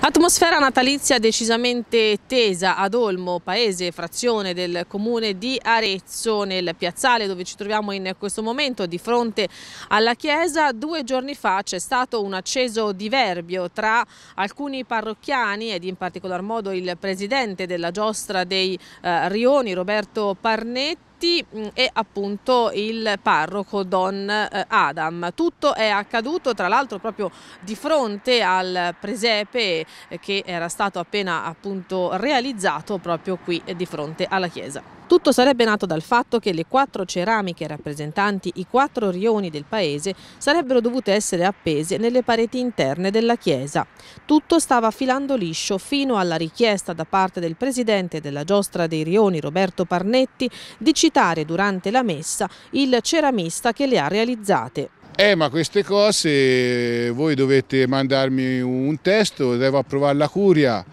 Atmosfera natalizia decisamente tesa ad Olmo, paese frazione del comune di Arezzo, nel piazzale dove ci troviamo in questo momento di fronte alla chiesa. Due giorni fa c'è stato un acceso diverbio tra alcuni parrocchiani ed in particolar modo il presidente della giostra dei eh, Rioni, Roberto Parnetti, tutti è mm, appunto il parroco Don eh, Adam. Tutto è accaduto tra l'altro proprio di fronte al presepe eh, che era stato appena appunto realizzato proprio qui eh, di fronte alla chiesa. Tutto sarebbe nato dal fatto che le quattro ceramiche rappresentanti i quattro rioni del paese sarebbero dovute essere appese nelle pareti interne della chiesa. Tutto stava filando liscio fino alla richiesta da parte del presidente della giostra dei rioni Roberto Parnetti di citare durante la messa il ceramista che le ha realizzate. Eh ma queste cose voi dovete mandarmi un testo, devo approvare la curia.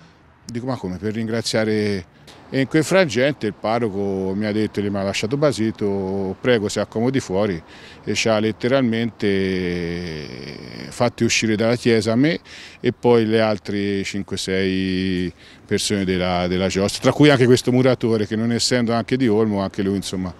Dico ma come per ringraziare e in quel frangente il parroco mi ha detto, mi ha lasciato basito, prego si accomodi fuori e ci ha letteralmente fatti uscire dalla chiesa a me e poi le altre 5-6 persone della, della giostra, tra cui anche questo muratore che non essendo anche di Olmo, anche lui insomma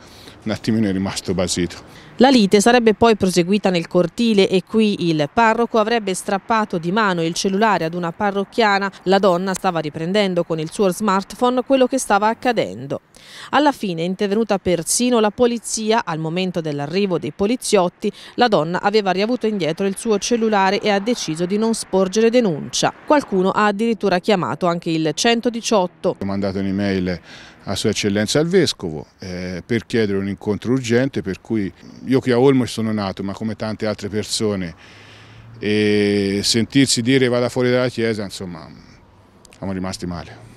un attimino è rimasto basito. La lite sarebbe poi proseguita nel cortile e qui il parroco avrebbe strappato di mano il cellulare ad una parrocchiana. La donna stava riprendendo con il suo smartphone quello che stava accadendo. Alla fine è intervenuta persino la polizia. Al momento dell'arrivo dei poliziotti la donna aveva riavuto indietro il suo cellulare e ha deciso di non sporgere denuncia. Qualcuno ha addirittura chiamato anche il 118. Ho mandato un'email a Sua Eccellenza al Vescovo eh, per chiedere un incontro urgente per cui io qui a Olmo sono nato ma come tante altre persone e sentirsi dire vada fuori dalla chiesa insomma siamo rimasti male.